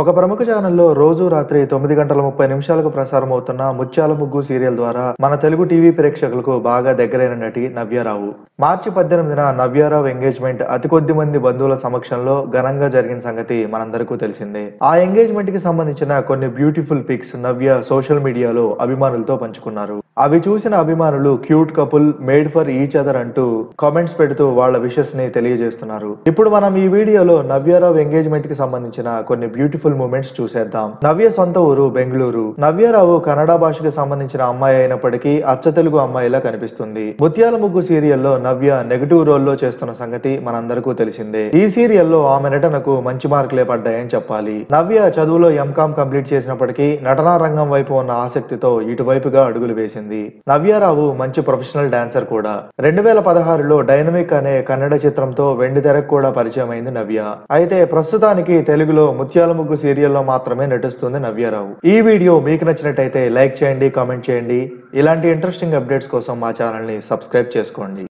ఒక ప్రముఖ ఛానల్లో రోజు రాత్రి తొమ్మిది గంటల ముప్పై నిమిషాలకు ప్రసారం అవుతున్న ముత్యాల ముగ్గు సీరియల్ ద్వారా మన తెలుగు టీవీ ప్రేక్షకులకు బాగా దగ్గరైన నటి నవ్యారావు మార్చి పద్దెనిమిదిన నవ్యారావు ఎంగేజ్మెంట్ అతి కొద్ది మంది బంధువుల సమక్షంలో ఘనంగా జరిగిన సంగతి మనందరికీ తెలిసిందే ఆ ఎంగేజ్మెంట్ కి సంబంధించిన కొన్ని బ్యూటిఫుల్ పిక్స్ నవ్య సోషల్ మీడియాలో అభిమానులతో పంచుకున్నారు అవి చూసిన అభిమానులు cute couple made for each other అంటూ కామెంట్స్ పెడుతూ వాళ్ళ విషెస్ ని తెలియజేస్తున్నారు ఇప్పుడు మనం ఈ వీడియోలో నవ్యారావు ఎంగేజ్మెంట్ కి సంబంధించిన కొన్ని బ్యూటిఫుల్ మూమెంట్స్ చూసేద్దాం నవ్య సొంత ఊరు బెంగళూరు నవ్యారావు కన్నడ భాషకు సంబంధించిన అమ్మాయి అయినప్పటికీ అచ్చ తెలుగు అమ్మాయిలా కనిపిస్తుంది ముత్యాల ముగ్గు సీరియల్లో నవ్య నెగటివ్ రోల్ లో చేస్తున్న సంగతి మనందరికీ తెలిసిందే ఈ సీరియల్లో ఆమె నటనకు మంచి మార్కులే పడ్డాయని చెప్పాలి నవ్య చదువులో ఎంకామ్ కంప్లీట్ చేసినప్పటికీ నటనా రంగం వైపు ఉన్న ఆసక్తితో ఇటువైపుగా అడుగులు వేసింది చేసింది నవ్యారావు మంచి ప్రొఫెషనల్ డాన్సర్ కూడా రెండు వేల పదహారులో డైనమిక్ అనే కన్నడ చిత్రంతో వెండి తెరకు కూడా పరిచయమైంది నవ్య అయితే ప్రస్తుతానికి తెలుగులో ముత్యాల ముగ్గు సీరియల్లో మాత్రమే నటిస్తుంది నవ్యారావు ఈ వీడియో మీకు నచ్చినట్టయితే లైక్ చేయండి కామెంట్ చేయండి ఇలాంటి ఇంట్రెస్టింగ్ అప్డేట్స్ కోసం మా ఛానల్ని సబ్స్క్రైబ్ చేసుకోండి